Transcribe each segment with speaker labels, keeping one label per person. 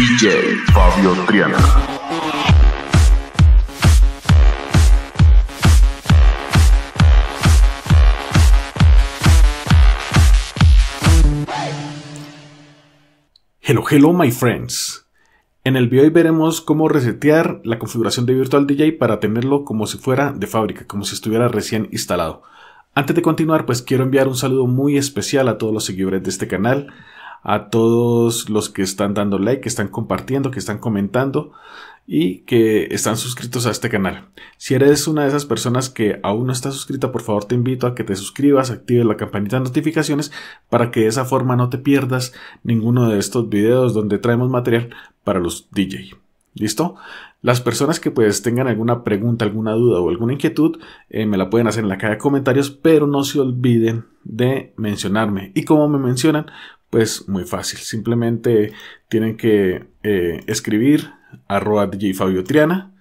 Speaker 1: DJ Fabio Triana. Hello, hello my friends. En el video hoy veremos cómo resetear la configuración de Virtual DJ para tenerlo como si fuera de fábrica, como si estuviera recién instalado. Antes de continuar, pues quiero enviar un saludo muy especial a todos los seguidores de este canal, a todos los que están dando like, que están compartiendo, que están comentando y que están suscritos a este canal. Si eres una de esas personas que aún no está suscrita, por favor te invito a que te suscribas, actives la campanita de notificaciones para que de esa forma no te pierdas ninguno de estos videos donde traemos material para los DJ. ¿Listo? Las personas que pues tengan alguna pregunta, alguna duda o alguna inquietud, eh, me la pueden hacer en la caja de comentarios, pero no se olviden de mencionarme. Y como me mencionan, pues muy fácil, simplemente tienen que eh, escribir arroba DJ Fabio Triana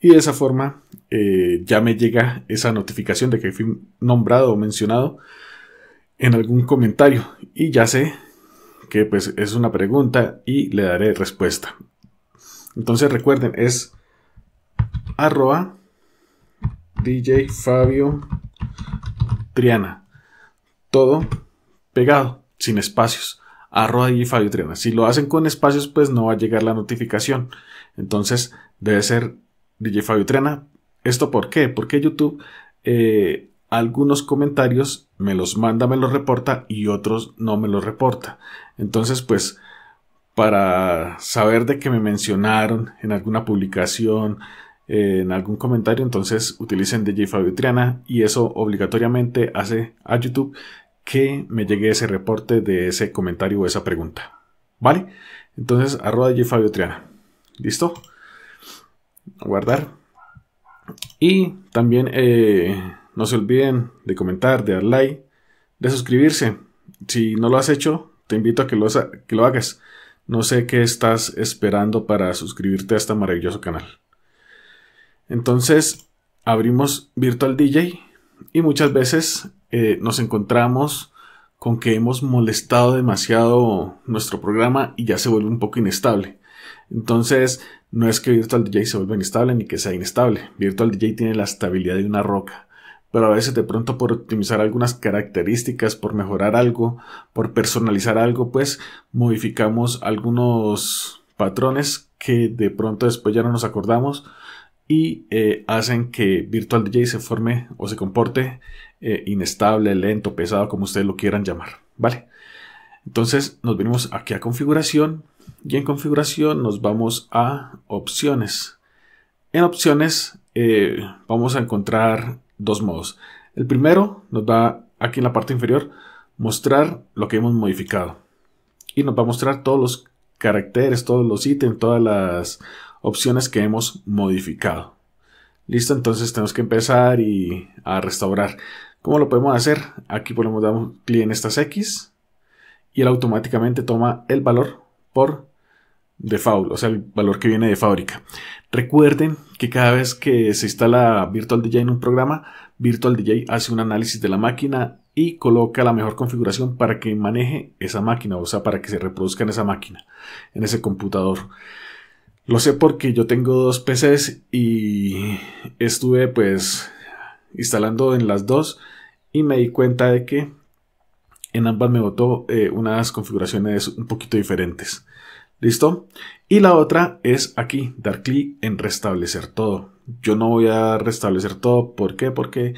Speaker 1: y de esa forma eh, ya me llega esa notificación de que fui nombrado o mencionado en algún comentario y ya sé que pues es una pregunta y le daré respuesta. Entonces recuerden, es arroba DJ Fabio Triana. Todo pegado, sin espacios arroba Trena. Si lo hacen con espacios, pues no va a llegar la notificación. Entonces debe ser Triana, ¿Esto por qué? Porque YouTube eh, algunos comentarios me los manda, me los reporta y otros no me los reporta. Entonces, pues para saber de que me mencionaron en alguna publicación, en algún comentario, entonces utilicen DJ Fabio y eso obligatoriamente hace a YouTube que me llegue ese reporte de ese comentario o esa pregunta. ¿Vale? Entonces, arroba Fabio Triana. ¿Listo? Guardar. Y también eh, no se olviden de comentar, de dar like, de suscribirse. Si no lo has hecho, te invito a que que lo hagas. No sé qué estás esperando para suscribirte a este maravilloso canal. Entonces, abrimos Virtual DJ y muchas veces eh, nos encontramos con que hemos molestado demasiado nuestro programa y ya se vuelve un poco inestable. Entonces, no es que Virtual DJ se vuelva inestable ni que sea inestable. Virtual DJ tiene la estabilidad de una roca. Pero a veces de pronto por optimizar algunas características, por mejorar algo, por personalizar algo, pues modificamos algunos patrones que de pronto después ya no nos acordamos y eh, hacen que Virtual DJ se forme o se comporte eh, inestable, lento, pesado, como ustedes lo quieran llamar, ¿vale? Entonces nos venimos aquí a configuración y en configuración nos vamos a opciones. En opciones eh, vamos a encontrar dos modos. El primero nos va aquí en la parte inferior mostrar lo que hemos modificado y nos va a mostrar todos los caracteres, todos los ítems, todas las opciones que hemos modificado. Listo, entonces tenemos que empezar y a restaurar. ¿Cómo lo podemos hacer? Aquí podemos dar un clic en estas X y él automáticamente toma el valor por default, o sea, el valor que viene de fábrica. Recuerden que cada vez que se instala Virtual DJ en un programa, Virtual DJ hace un análisis de la máquina y coloca la mejor configuración para que maneje esa máquina, o sea, para que se reproduzca en esa máquina, en ese computador. Lo sé porque yo tengo dos PCs y estuve pues instalando en las dos y me di cuenta de que en ambas me botó eh, unas configuraciones un poquito diferentes. ¿Listo? Y la otra es aquí, dar clic en restablecer todo. Yo no voy a restablecer todo. ¿Por qué? Porque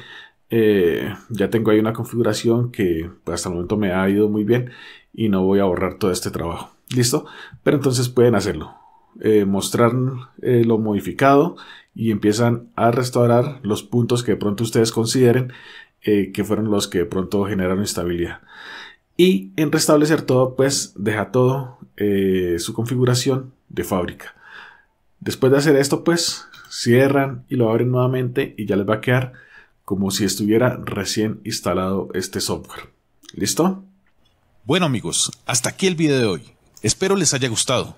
Speaker 1: eh, ya tengo ahí una configuración que pues, hasta el momento me ha ido muy bien y no voy a borrar todo este trabajo. ¿Listo? Pero entonces pueden hacerlo. Eh, mostrar eh, lo modificado y empiezan a restaurar los puntos que de pronto ustedes consideren eh, que fueron los que de pronto generaron estabilidad Y en restablecer todo, pues deja todo su configuración de fábrica. Después de hacer esto, pues cierran y lo abren nuevamente y ya les va a quedar como si estuviera recién instalado este software. ¿Listo? Bueno amigos, hasta aquí el video de hoy. Espero les haya gustado.